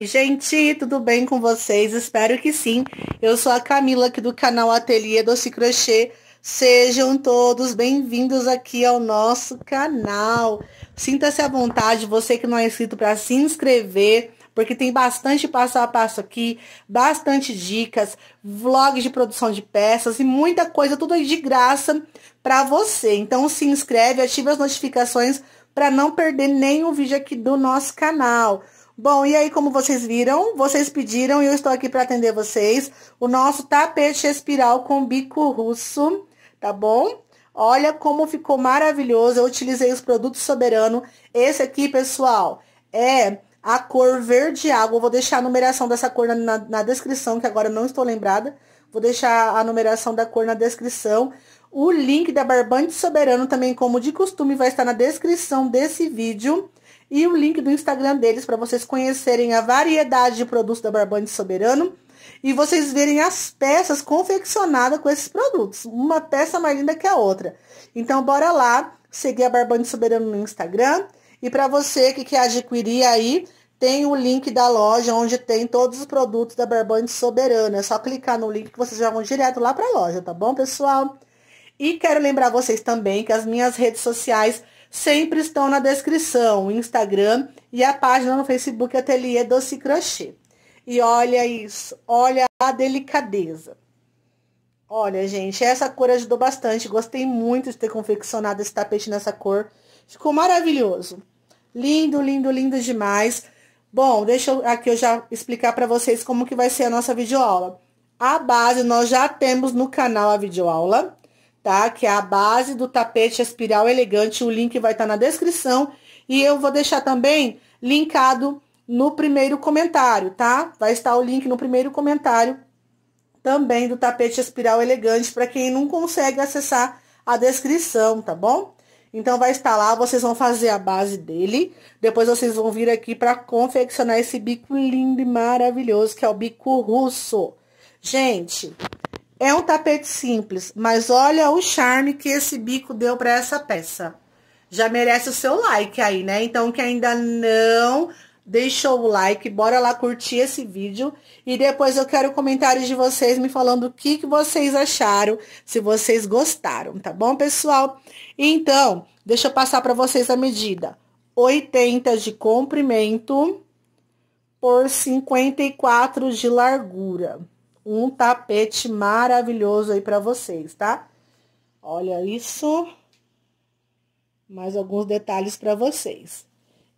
Gente, tudo bem com vocês? Espero que sim. Eu sou a Camila aqui do canal Ateliê Doce Crochê. Sejam todos bem-vindos aqui ao nosso canal. Sinta-se à vontade, você que não é inscrito, para se inscrever porque tem bastante passo a passo aqui, bastante dicas, vlogs de produção de peças e muita coisa, tudo de graça para você. Então se inscreve, ative as notificações para não perder nenhum vídeo aqui do nosso canal. Bom, e aí como vocês viram, vocês pediram e eu estou aqui para atender vocês o nosso tapete espiral com bico russo, tá bom? Olha como ficou maravilhoso, eu utilizei os produtos Soberano. Esse aqui, pessoal, é a cor verde é água. vou deixar a numeração dessa cor na, na, na, descrição, que agora eu não estou lembrada. Vou deixar a numeração da cor na descrição. O link da Barbante Soberano também, como de costume, vai estar na descrição desse vídeo. E o link do Instagram deles para vocês conhecerem a variedade de produtos da Barbante Soberano. E vocês verem as peças confeccionadas com esses produtos. Uma peça mais linda que a outra. Então, bora lá seguir a Barbante Soberano no Instagram e para você que quer adquirir aí, tem o link da loja onde tem todos os produtos da Barbante Soberana. É só clicar no link que vocês já vão direto lá para a loja, tá bom, pessoal? E quero lembrar vocês também que as minhas redes sociais sempre estão na descrição, o Instagram e a página no Facebook Ateliê Doce Crochê. E olha isso, olha a delicadeza. Olha, gente, essa cor ajudou bastante. Gostei muito de ter confeccionado esse tapete nessa cor. Ficou maravilhoso. Lindo, lindo, lindo demais. Bom, deixa eu aqui eu já explicar para vocês como que vai ser a nossa videoaula. A base nós já temos no canal a videoaula, tá? Que é a base do tapete espiral elegante. O link vai estar tá na descrição e eu vou deixar também linkado no primeiro comentário, tá? Vai estar o link no primeiro comentário também do tapete espiral elegante para quem não consegue acessar a descrição, tá bom? Então vai instalar, vocês vão fazer a base dele. Depois vocês vão vir aqui para confeccionar esse bico lindo e maravilhoso, que é o bico russo. Gente, é um tapete simples, mas olha o charme que esse bico deu para essa peça. Já merece o seu like aí, né? Então, que ainda não deixou o like, bora lá curtir esse vídeo e depois eu quero comentários de vocês me falando o que, que vocês acharam, se vocês gostaram, tá bom, pessoal? Então, deixa eu passar para vocês a medida. 80 de comprimento por 54 de largura. Um tapete maravilhoso aí para vocês, tá? Olha isso. Mais alguns detalhes para vocês.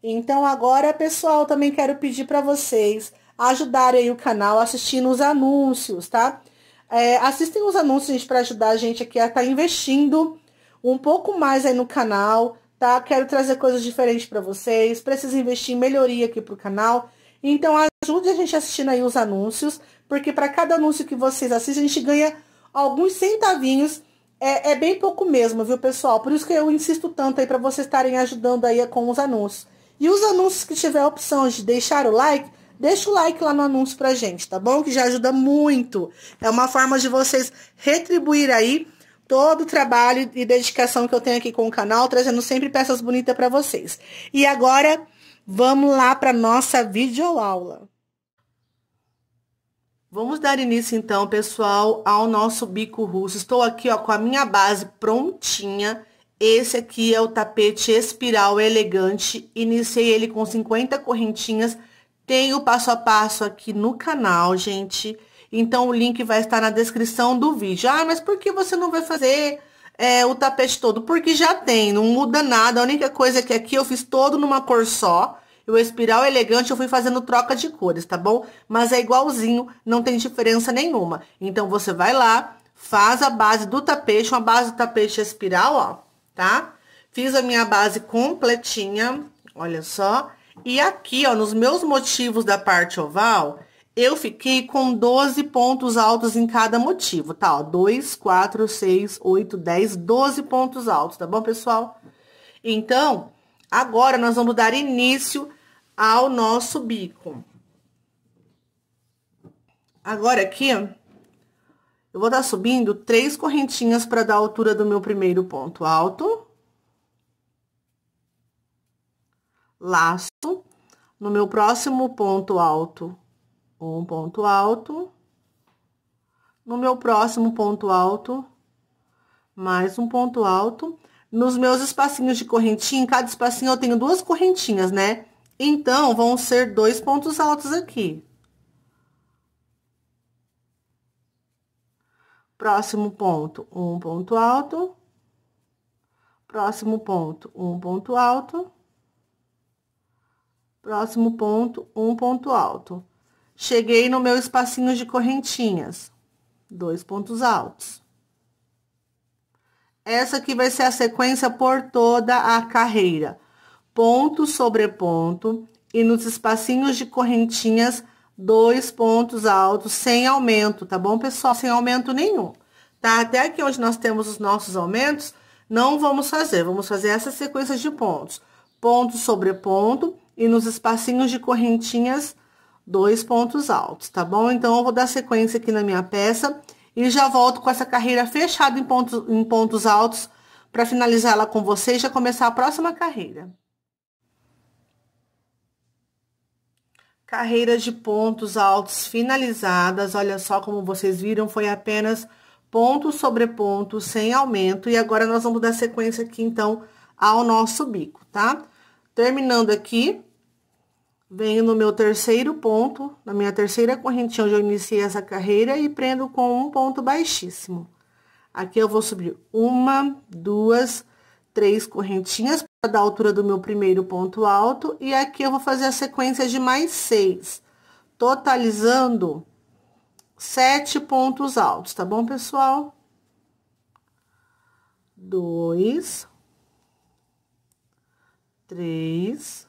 Então agora, pessoal, também quero pedir para vocês ajudarem o canal assistindo os anúncios, tá? É, assistem os anúncios, gente, para ajudar a gente aqui a estar tá investindo um pouco mais aí no canal, tá? Quero trazer coisas diferentes para vocês, preciso investir em melhoria aqui pro canal. Então ajude a gente assistindo aí os anúncios, porque para cada anúncio que vocês assistem, a gente ganha alguns centavinhos. É, é bem pouco mesmo, viu, pessoal? Por isso que eu insisto tanto aí para vocês estarem ajudando aí com os anúncios. E os anúncios que tiver a opção de deixar o like, deixa o like lá no anúncio pra gente, tá bom? Que já ajuda muito. É uma forma de vocês retribuir aí todo o trabalho e dedicação que eu tenho aqui com o canal, trazendo sempre peças bonitas para vocês. E agora, vamos lá para nossa videoaula. Vamos dar início então, pessoal, ao nosso bico russo. Estou aqui, ó, com a minha base prontinha. Esse aqui é o tapete espiral elegante. Iniciei ele com 50 correntinhas. Tem o passo a passo aqui no canal, gente. Então, o link vai estar na descrição do vídeo. Ah, mas por que você não vai fazer é, o tapete todo? Porque já tem, não muda nada. A única coisa é que aqui eu fiz todo numa cor só. O espiral elegante eu fui fazendo troca de cores, tá bom? Mas é igualzinho, não tem diferença nenhuma. Então, você vai lá, faz a base do tapete, uma base do tapete espiral, ó tá? Fiz a minha base completinha, olha só. E aqui, ó, nos meus motivos da parte oval, eu fiquei com 12 pontos altos em cada motivo, tá? Ó, 2, 4, 6, 8, 10, 12 pontos altos, tá bom, pessoal? Então, agora nós vamos dar início ao nosso bico. Agora aqui, ó, eu vou estar subindo três correntinhas para dar a altura do meu primeiro ponto alto. Laço. No meu próximo ponto alto, um ponto alto. No meu próximo ponto alto, mais um ponto alto. Nos meus espacinhos de correntinha, em cada espacinho eu tenho duas correntinhas, né? Então, vão ser dois pontos altos aqui. Próximo ponto, um ponto alto. Próximo ponto, um ponto alto. Próximo ponto, um ponto alto. Cheguei no meu espacinho de correntinhas. Dois pontos altos. Essa aqui vai ser a sequência por toda a carreira. Ponto sobre ponto e nos espacinhos de correntinhas dois pontos altos sem aumento, tá bom, pessoal? Sem aumento nenhum, tá? Até aqui onde nós temos os nossos aumentos, não vamos fazer. Vamos fazer essa sequência de pontos. Ponto sobre ponto e nos espacinhos de correntinhas, dois pontos altos, tá bom? Então, eu vou dar sequência aqui na minha peça e já volto com essa carreira fechada em pontos, em pontos altos para finalizar ela com vocês e já começar a próxima carreira. Carreiras de pontos altos finalizadas, olha só como vocês viram, foi apenas ponto sobre ponto, sem aumento. E agora, nós vamos dar sequência aqui, então, ao nosso bico, tá? Terminando aqui, venho no meu terceiro ponto, na minha terceira correntinha onde eu iniciei essa carreira e prendo com um ponto baixíssimo. Aqui eu vou subir uma, duas, três correntinhas, da altura do meu primeiro ponto alto. E aqui eu vou fazer a sequência de mais seis, totalizando sete pontos altos, tá bom, pessoal? Dois, três,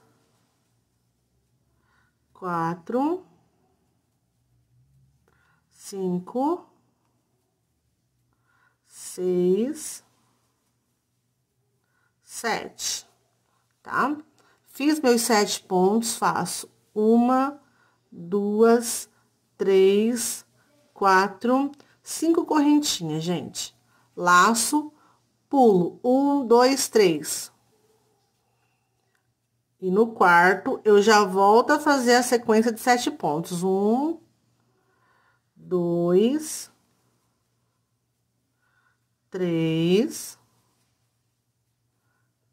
quatro, cinco, seis, sete, tá? Fiz meus sete pontos, faço uma, duas, três, quatro, cinco correntinhas, gente. Laço, pulo, um, dois, três. E no quarto, eu já volto a fazer a sequência de sete pontos. Um, dois, três,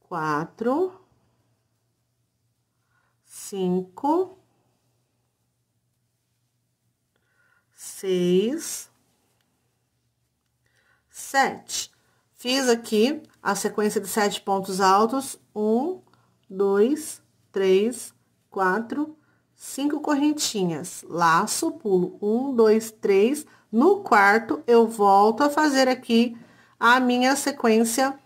quatro, cinco, seis, sete. Fiz aqui a sequência de sete pontos altos, um, dois, três, quatro, cinco correntinhas, laço, pulo, um, dois, três, no quarto eu volto a fazer aqui a minha sequência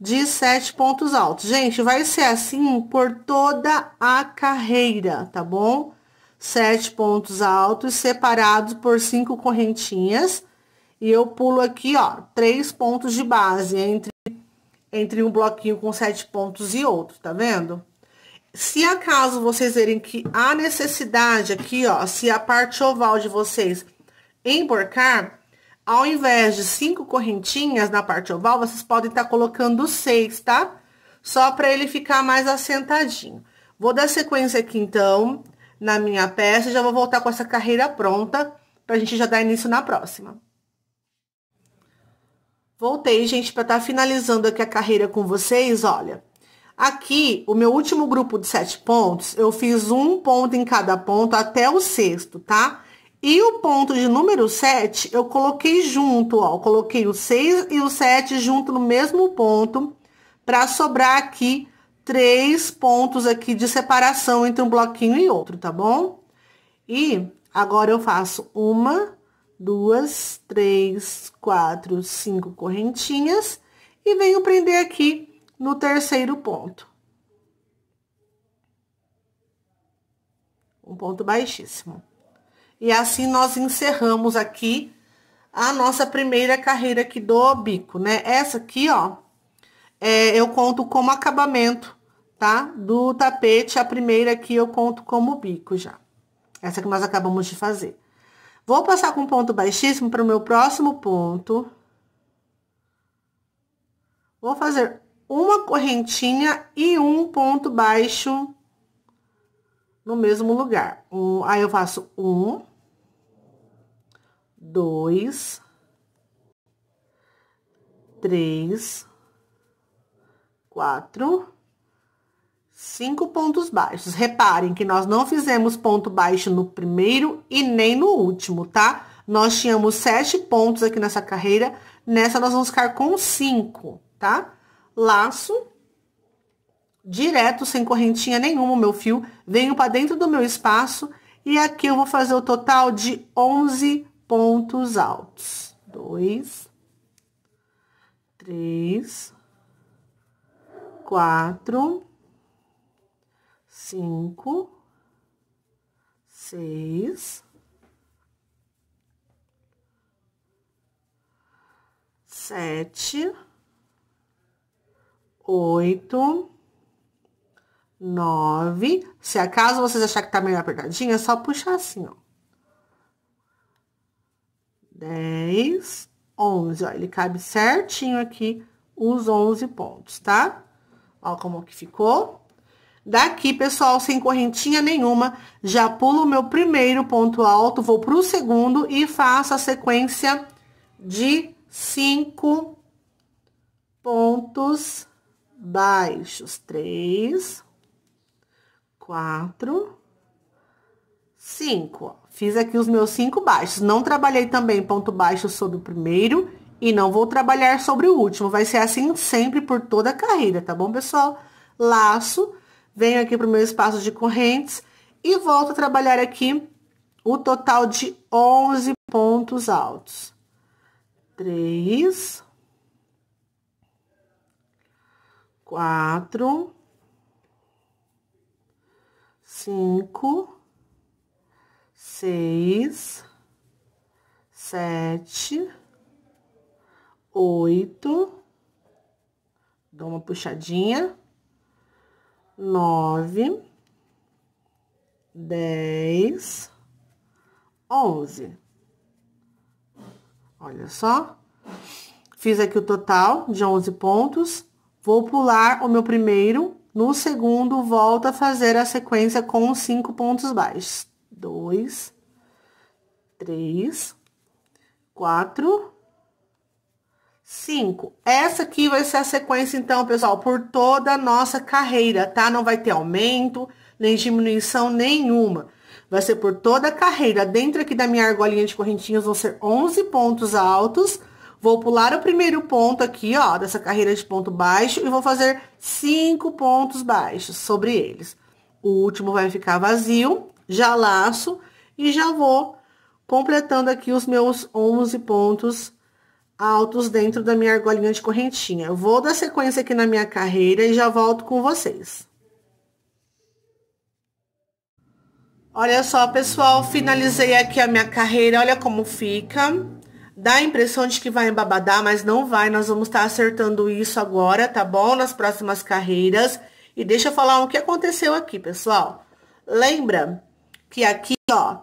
de sete pontos altos. Gente, vai ser assim por toda a carreira, tá bom? Sete pontos altos separados por cinco correntinhas. E eu pulo aqui, ó, três pontos de base entre, entre um bloquinho com sete pontos e outro, tá vendo? Se acaso vocês verem que há necessidade aqui, ó, se a parte oval de vocês emborcar, ao invés de cinco correntinhas na parte oval, vocês podem estar tá colocando seis, tá? Só para ele ficar mais assentadinho. Vou dar sequência aqui, então, na minha peça. Já vou voltar com essa carreira pronta, pra gente já dar início na próxima. Voltei, gente, para estar tá finalizando aqui a carreira com vocês, olha. Aqui, o meu último grupo de sete pontos, eu fiz um ponto em cada ponto até o sexto, tá? E o ponto de número 7, eu coloquei junto, ó. coloquei o 6 e o 7 junto no mesmo ponto, para sobrar aqui três pontos aqui de separação entre um bloquinho e outro, tá bom? E agora eu faço uma, duas, três, quatro, cinco correntinhas e venho prender aqui no terceiro ponto. Um ponto baixíssimo. E assim nós encerramos aqui a nossa primeira carreira aqui do bico, né? Essa aqui, ó, é, eu conto como acabamento, tá? Do tapete, a primeira aqui eu conto como bico já. Essa que nós acabamos de fazer. Vou passar com ponto baixíssimo para o meu próximo ponto. Vou fazer uma correntinha e um ponto baixo no mesmo lugar. Um, aí eu faço um, dois, três, quatro, cinco pontos baixos. Reparem que nós não fizemos ponto baixo no primeiro e nem no último, tá? Nós tínhamos sete pontos aqui nessa carreira, nessa nós vamos ficar com cinco, tá? Laço direto, sem correntinha nenhuma, o meu fio. Venho para dentro do meu espaço e aqui eu vou fazer o total de onze pontos altos. Dois, três, quatro, cinco, seis, sete, oito, 9. Se acaso vocês acharem que tá meio apertadinho, é só puxar assim, ó. 10, 11, ó. Ele cabe certinho aqui os 11 pontos, tá? Ó como que ficou. Daqui, pessoal, sem correntinha nenhuma, já pulo o meu primeiro ponto alto, vou pro segundo e faço a sequência de 5 pontos baixos. 3, quatro, cinco. Fiz aqui os meus cinco baixos. Não trabalhei também ponto baixo sobre o primeiro e não vou trabalhar sobre o último. Vai ser assim sempre por toda a carreira, tá bom, pessoal? Laço, venho aqui pro meu espaço de correntes e volto a trabalhar aqui o total de 11 pontos altos. Três, quatro, cinco, seis, sete, oito, dou uma puxadinha, nove, dez, onze. Olha só, fiz aqui o total de onze pontos, vou pular o meu primeiro no segundo, volta a fazer a sequência com cinco pontos baixos. Dois, três, quatro, cinco. Essa aqui vai ser a sequência, então, pessoal, por toda a nossa carreira, tá? Não vai ter aumento, nem diminuição nenhuma. Vai ser por toda a carreira. Dentro aqui da minha argolinha de correntinhas vão ser 11 pontos altos Vou pular o primeiro ponto aqui, ó, dessa carreira de ponto baixo e vou fazer cinco pontos baixos sobre eles. O último vai ficar vazio, já laço e já vou completando aqui os meus 11 pontos altos dentro da minha argolinha de correntinha. Vou dar sequência aqui na minha carreira e já volto com vocês. Olha só, pessoal, finalizei aqui a minha carreira, olha como fica. Dá a impressão de que vai embabadar, mas não vai. Nós vamos estar acertando isso agora, tá bom? Nas próximas carreiras. E deixa eu falar o que aconteceu aqui, pessoal. Lembra que aqui, ó,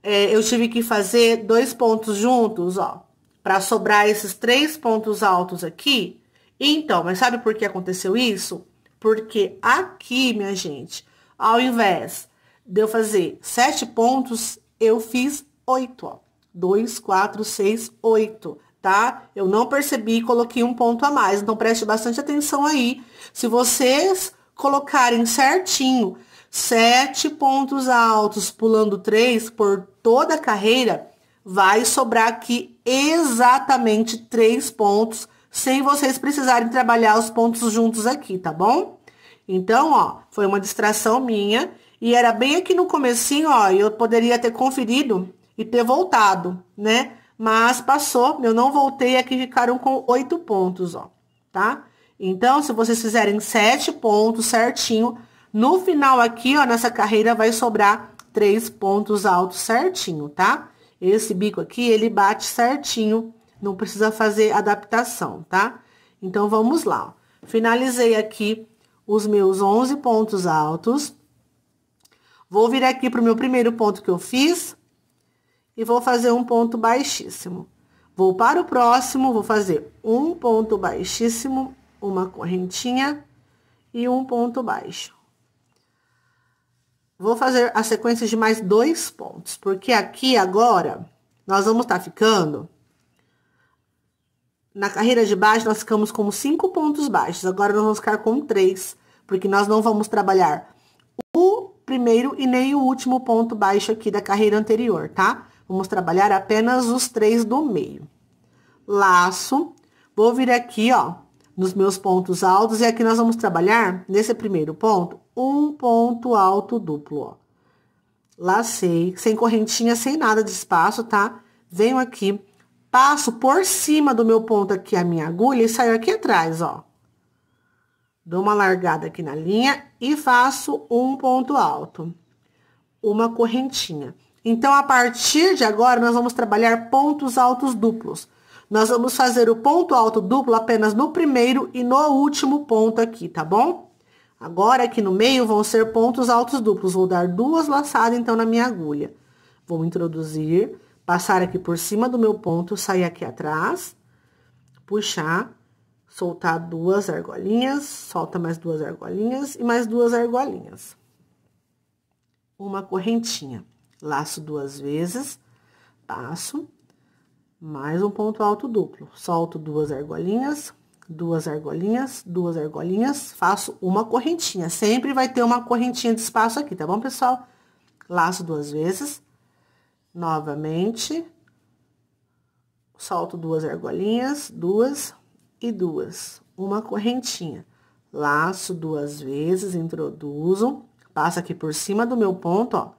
é, eu tive que fazer dois pontos juntos, ó, para sobrar esses três pontos altos aqui. Então, mas sabe por que aconteceu isso? Porque aqui, minha gente, ao invés de eu fazer sete pontos, eu fiz oito, ó. 2, 4, 6, 8, tá? Eu não percebi e coloquei um ponto a mais, então preste bastante atenção aí. Se vocês colocarem certinho sete pontos altos pulando três por toda a carreira, vai sobrar aqui exatamente três pontos, sem vocês precisarem trabalhar os pontos juntos aqui, tá bom? Então, ó, foi uma distração minha, e era bem aqui no comecinho, ó, eu poderia ter conferido e ter voltado, né? Mas passou, eu não voltei, aqui ficaram com oito pontos, ó, tá? Então, se vocês fizerem sete pontos certinho, no final aqui, ó, nessa carreira vai sobrar três pontos altos certinho, tá? Esse bico aqui, ele bate certinho, não precisa fazer adaptação, tá? Então, vamos lá, ó. Finalizei aqui os meus 11 pontos altos. Vou vir aqui pro meu primeiro ponto que eu fiz, e vou fazer um ponto baixíssimo. Vou para o próximo, vou fazer um ponto baixíssimo, uma correntinha e um ponto baixo. Vou fazer a sequência de mais dois pontos, porque aqui agora nós vamos estar tá ficando... Na carreira de baixo, nós ficamos com cinco pontos baixos. Agora, nós vamos ficar com três, porque nós não vamos trabalhar o primeiro e nem o último ponto baixo aqui da carreira anterior, tá? Vamos trabalhar apenas os três do meio. Laço, vou vir aqui, ó, nos meus pontos altos, e aqui nós vamos trabalhar, nesse primeiro ponto, um ponto alto duplo, ó. Lacei, sem correntinha, sem nada de espaço, tá? Venho aqui, passo por cima do meu ponto aqui a minha agulha e saio aqui atrás, ó. Dou uma largada aqui na linha e faço um ponto alto. Uma correntinha. Então, a partir de agora, nós vamos trabalhar pontos altos duplos. Nós vamos fazer o ponto alto duplo apenas no primeiro e no último ponto aqui, tá bom? Agora, aqui no meio, vão ser pontos altos duplos. Vou dar duas laçadas, então, na minha agulha. Vou introduzir, passar aqui por cima do meu ponto, sair aqui atrás, puxar, soltar duas argolinhas, solta mais duas argolinhas e mais duas argolinhas. Uma correntinha laço duas vezes, passo, mais um ponto alto duplo. Solto duas argolinhas, duas argolinhas, duas argolinhas, faço uma correntinha. Sempre vai ter uma correntinha de espaço aqui, tá bom, pessoal? Laço duas vezes, novamente, solto duas argolinhas, duas e duas, uma correntinha. Laço duas vezes, introduzo, passo aqui por cima do meu ponto, ó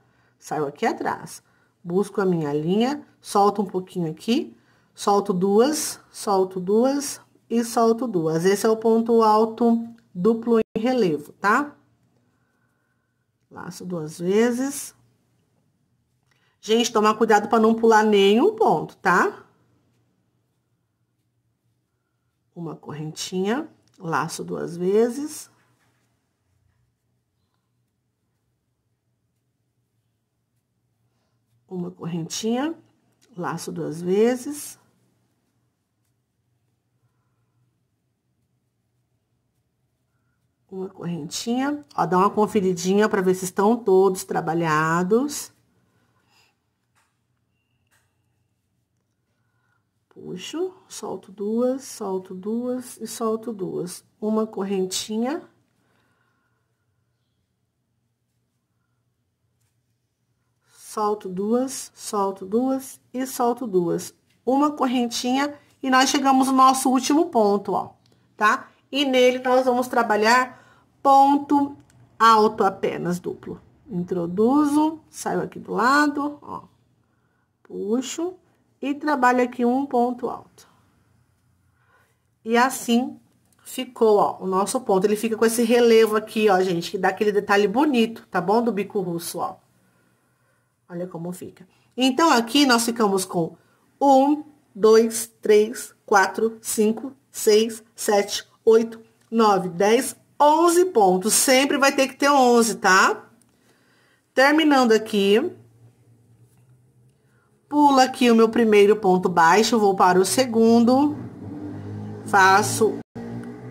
saio aqui atrás, busco a minha linha, solto um pouquinho aqui, solto duas, solto duas e solto duas. Esse é o ponto alto duplo em relevo, tá? Laço duas vezes. Gente, tomar cuidado para não pular nenhum ponto, tá? Uma correntinha, laço duas vezes. uma correntinha, laço duas vezes. Uma correntinha, ó, dá uma conferidinha para ver se estão todos trabalhados. Puxo, solto duas, solto duas e solto duas. Uma correntinha. solto duas, solto duas e solto duas. Uma correntinha e nós chegamos no nosso último ponto, ó, tá? E nele nós vamos trabalhar ponto alto apenas duplo. Introduzo, saio aqui do lado, ó, puxo e trabalho aqui um ponto alto. E assim ficou, ó, o nosso ponto. Ele fica com esse relevo aqui, ó, gente, que dá aquele detalhe bonito, tá bom? Do bico russo, ó. Olha como fica. Então, aqui nós ficamos com 1, 2, 3, 4, 5, 6, 7, 8, 9, 10, 11 pontos. Sempre vai ter que ter 11, tá? Terminando aqui. Pulo aqui o meu primeiro ponto baixo, vou para o segundo. Faço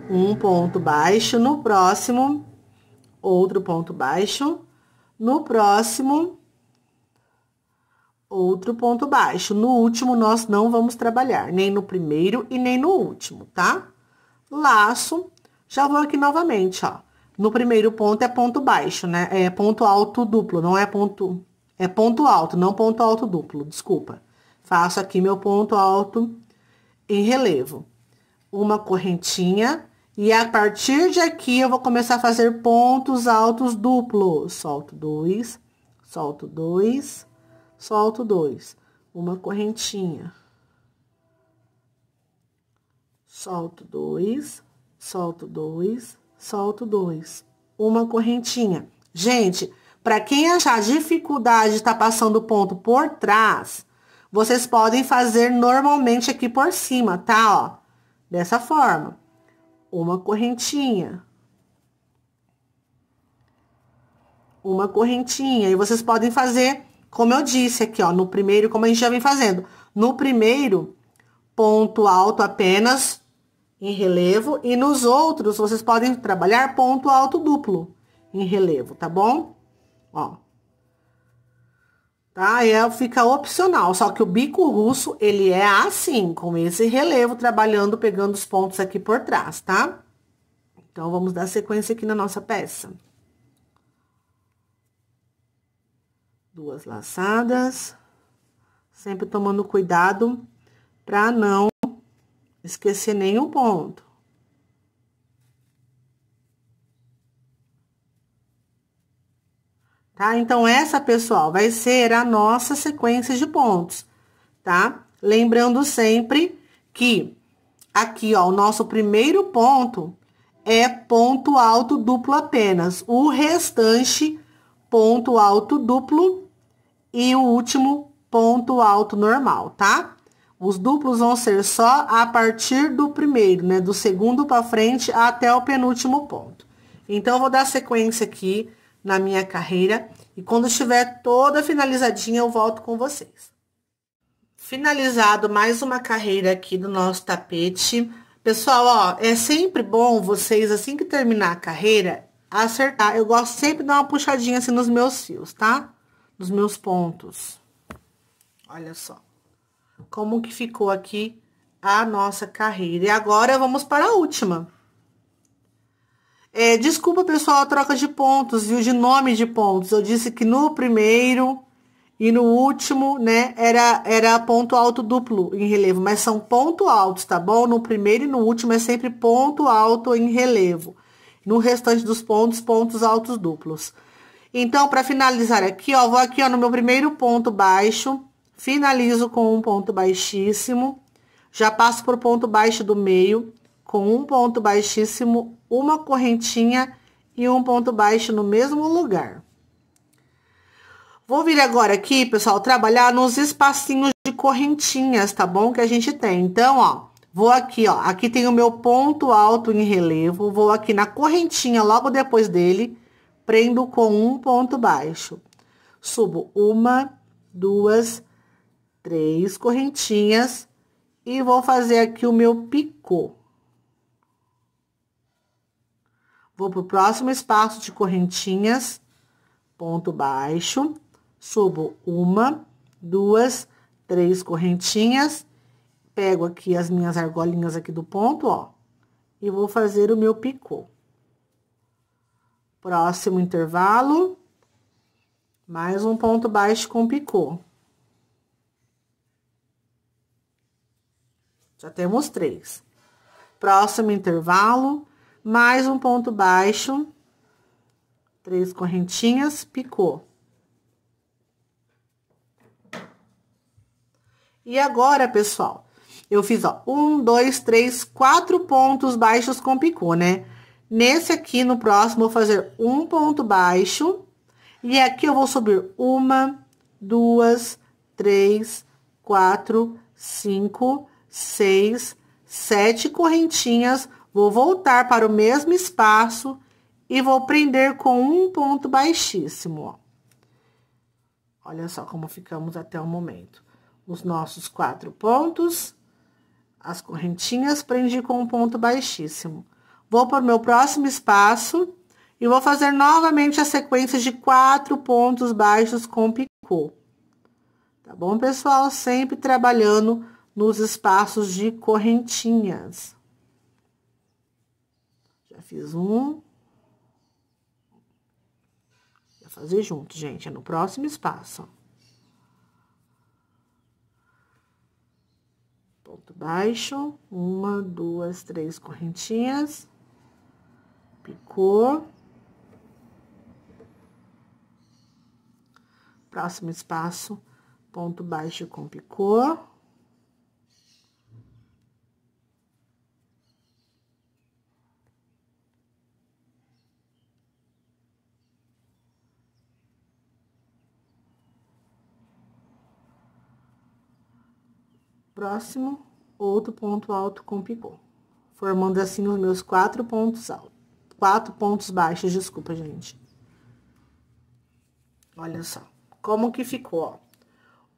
um ponto baixo. No próximo, outro ponto baixo. No próximo Outro ponto baixo. No último, nós não vamos trabalhar, nem no primeiro e nem no último, tá? Laço. Já vou aqui novamente, ó. No primeiro ponto é ponto baixo, né? É ponto alto duplo, não é ponto... É ponto alto, não ponto alto duplo, desculpa. Faço aqui meu ponto alto em relevo. Uma correntinha. E a partir de aqui, eu vou começar a fazer pontos altos duplos. Solto dois, solto dois solto dois, uma correntinha. Solto dois, solto dois, solto dois, uma correntinha. Gente, para quem achar dificuldade de tá passando o ponto por trás, vocês podem fazer normalmente aqui por cima, tá? Ó, dessa forma. Uma correntinha. Uma correntinha. E vocês podem fazer como eu disse aqui, ó, no primeiro, como a gente já vem fazendo, no primeiro, ponto alto apenas em relevo e nos outros vocês podem trabalhar ponto alto duplo em relevo, tá bom? Ó. Tá? E é, fica opcional, só que o bico russo, ele é assim, com esse relevo, trabalhando, pegando os pontos aqui por trás, tá? Então, vamos dar sequência aqui na nossa peça. duas laçadas, sempre tomando cuidado para não esquecer nenhum ponto. Tá? Então, essa, pessoal, vai ser a nossa sequência de pontos, tá? Lembrando sempre que aqui, ó, o nosso primeiro ponto é ponto alto duplo apenas. O restante, ponto alto duplo e o último ponto alto normal, tá? Os duplos vão ser só a partir do primeiro, né? Do segundo para frente até o penúltimo ponto. Então, vou dar sequência aqui na minha carreira e quando estiver toda finalizadinha, eu volto com vocês. Finalizado mais uma carreira aqui do nosso tapete. Pessoal, ó, é sempre bom vocês, assim que terminar a carreira, acertar. Eu gosto sempre de dar uma puxadinha assim nos meus fios, tá? os meus pontos. Olha só. Como que ficou aqui a nossa carreira. E agora vamos para a última. É, desculpa, pessoal, a troca de pontos, viu? De nome de pontos. Eu disse que no primeiro e no último, né, era, era ponto alto duplo em relevo. Mas são ponto altos, tá bom? No primeiro e no último é sempre ponto alto em relevo. No restante dos pontos, pontos altos duplos. Então, para finalizar aqui, ó, vou aqui ó, no meu primeiro ponto baixo, finalizo com um ponto baixíssimo, já passo pro ponto baixo do meio, com um ponto baixíssimo, uma correntinha e um ponto baixo no mesmo lugar. Vou vir agora aqui, pessoal, trabalhar nos espacinhos de correntinhas, tá bom? Que a gente tem. Então, ó, vou aqui, ó, aqui tem o meu ponto alto em relevo, vou aqui na correntinha logo depois dele, prendo com um ponto baixo. Subo uma, duas, três correntinhas e vou fazer aqui o meu picô. Vou pro próximo espaço de correntinhas, ponto baixo, subo uma, duas, três correntinhas, pego aqui as minhas argolinhas aqui do ponto, ó, e vou fazer o meu picô. Próximo intervalo, mais um ponto baixo com picô. Já temos três. Próximo intervalo, mais um ponto baixo, três correntinhas, picô. E agora, pessoal, eu fiz, ó, um, dois, três, quatro pontos baixos com picô, né? Nesse aqui, no próximo, vou fazer um ponto baixo. E aqui eu vou subir uma, duas, três, quatro, cinco, seis, sete correntinhas. Vou voltar para o mesmo espaço e vou prender com um ponto baixíssimo, ó. Olha só como ficamos até o momento. Os nossos quatro pontos, as correntinhas, prendi com um ponto baixíssimo. Vou para o meu próximo espaço e vou fazer novamente a sequência de quatro pontos baixos com picô. Tá bom, pessoal? Sempre trabalhando nos espaços de correntinhas. Já fiz um. Vou fazer junto, gente. É no próximo espaço. Ponto baixo. Uma, duas, três correntinhas picô. Próximo espaço, ponto baixo com picô. Próximo, outro ponto alto com picô, formando assim os meus quatro pontos altos quatro pontos baixos, desculpa, gente. Olha só, como que ficou, ó.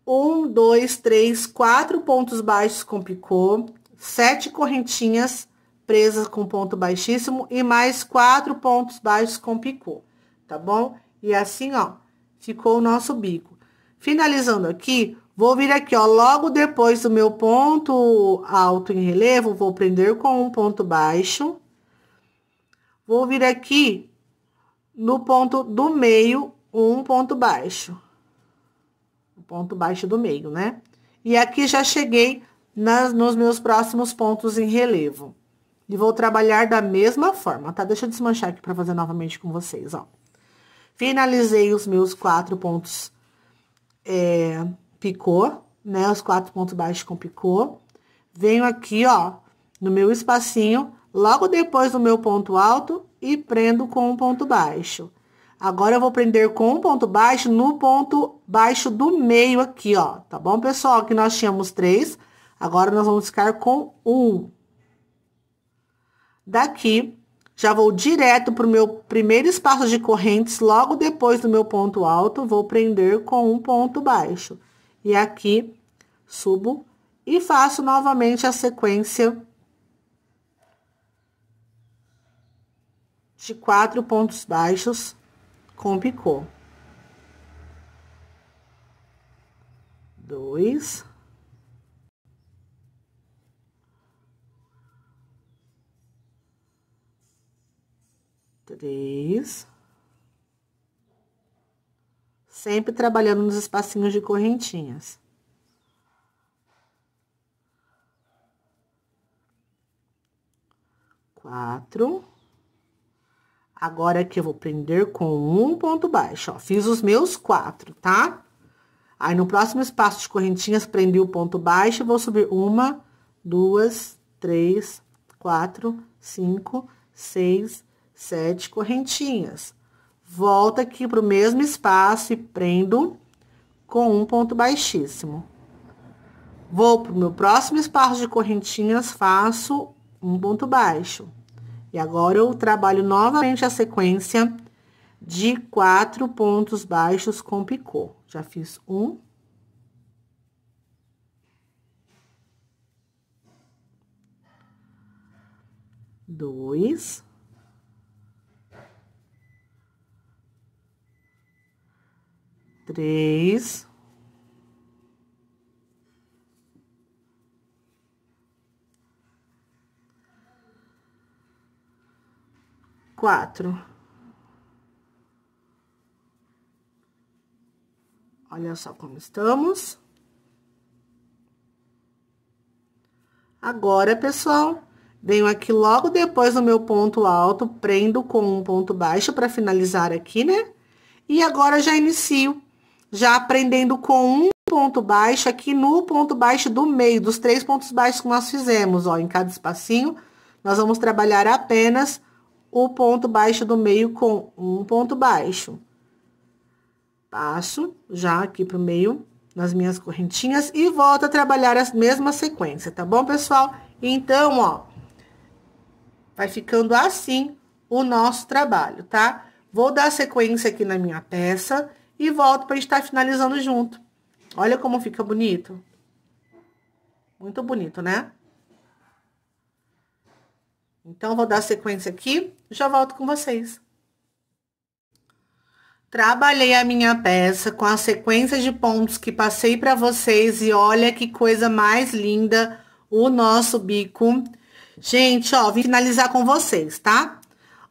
Um, dois, três, quatro pontos baixos com picô, sete correntinhas presas com ponto baixíssimo e mais quatro pontos baixos com picô, tá bom? E assim, ó, ficou o nosso bico. Finalizando aqui, vou vir aqui, ó, logo depois do meu ponto alto em relevo, vou prender com um ponto baixo Vou vir aqui no ponto do meio, um ponto baixo. O ponto baixo do meio, né? E aqui já cheguei nas, nos meus próximos pontos em relevo. E vou trabalhar da mesma forma, tá? Deixa eu desmanchar aqui para fazer novamente com vocês, ó. Finalizei os meus quatro pontos é, picô, né? Os quatro pontos baixos com picô. Venho aqui, ó, no meu espacinho, logo depois do meu ponto alto e prendo com um ponto baixo. Agora, eu vou prender com um ponto baixo no ponto baixo do meio aqui, ó. Tá bom, pessoal? Aqui nós tínhamos três, agora nós vamos ficar com um. Daqui, já vou direto pro meu primeiro espaço de correntes, logo depois do meu ponto alto, vou prender com um ponto baixo. E aqui, subo e faço novamente a sequência de quatro pontos baixos com picô. Dois. Três. Sempre trabalhando nos espacinhos de correntinhas. Quatro. Agora aqui eu vou prender com um ponto baixo, ó. Fiz os meus quatro, tá? Aí, no próximo espaço de correntinhas, prendi o ponto baixo, vou subir uma, duas, três, quatro, cinco, seis, sete correntinhas. Volto aqui pro mesmo espaço e prendo com um ponto baixíssimo. Vou pro meu próximo espaço de correntinhas, faço um ponto baixo. E agora eu trabalho novamente a sequência de quatro pontos baixos com picô. Já fiz um. Dois. Três. quatro. Olha só como estamos. Agora, pessoal, venho aqui logo depois do meu ponto alto, prendo com um ponto baixo para finalizar aqui, né? E agora, já inicio, já prendendo com um ponto baixo aqui no ponto baixo do meio, dos três pontos baixos que nós fizemos, ó, em cada espacinho. Nós vamos trabalhar apenas o ponto baixo do meio com um ponto baixo. Passo já aqui para o meio nas minhas correntinhas e volto a trabalhar a mesma sequência, tá bom, pessoal? Então, ó, vai ficando assim o nosso trabalho, tá? Vou dar sequência aqui na minha peça e volto para estar tá finalizando junto. Olha como fica bonito. Muito bonito, né? Então, vou dar sequência aqui, já volto com vocês. Trabalhei a minha peça com a sequência de pontos que passei para vocês e olha que coisa mais linda o nosso bico. Gente, ó, vim finalizar com vocês, tá?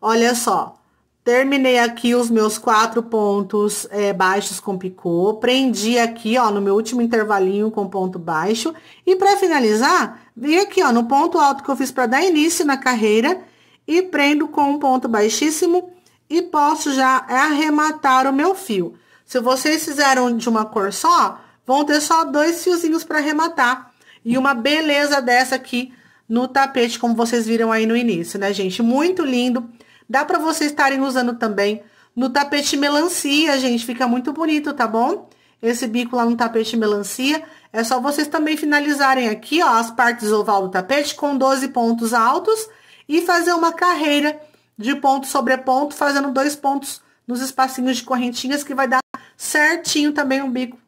Olha só, terminei aqui os meus quatro pontos é, baixos com picô, prendi aqui, ó, no meu último intervalinho com ponto baixo. E para finalizar, Vim aqui, ó, no ponto alto que eu fiz para dar início na carreira e prendo com um ponto baixíssimo e posso já arrematar o meu fio. Se vocês fizeram de uma cor só, vão ter só dois fiozinhos para arrematar. E uma beleza dessa aqui no tapete, como vocês viram aí no início, né, gente? Muito lindo. Dá para vocês estarem usando também no tapete melancia, gente. Fica muito bonito, tá bom? Esse bico lá no tapete melancia. É só vocês também finalizarem aqui, ó, as partes oval do tapete com 12 pontos altos e fazer uma carreira de ponto sobre ponto, fazendo dois pontos nos espacinhos de correntinhas, que vai dar certinho também um bico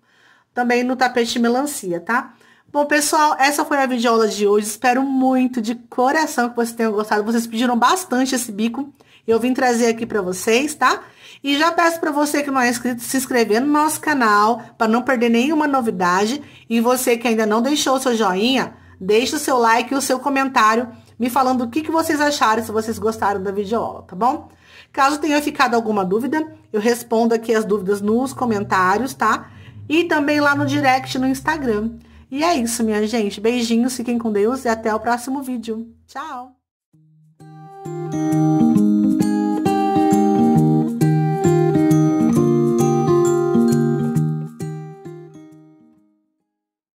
também no tapete melancia, tá? Bom, pessoal, essa foi a videoaula de hoje. Espero muito, de coração, que vocês tenham gostado. Vocês pediram bastante esse bico. Eu vim trazer aqui pra vocês, tá? E já peço para você que não é inscrito se inscrever no nosso canal para não perder nenhuma novidade. E você que ainda não deixou seu joinha, deixe o seu like e o seu comentário me falando o que, que vocês acharam, se vocês gostaram da videoaula, tá bom? Caso tenha ficado alguma dúvida, eu respondo aqui as dúvidas nos comentários, tá? E também lá no direct no Instagram. E é isso, minha gente. Beijinhos, fiquem com Deus e até o próximo vídeo. Tchau!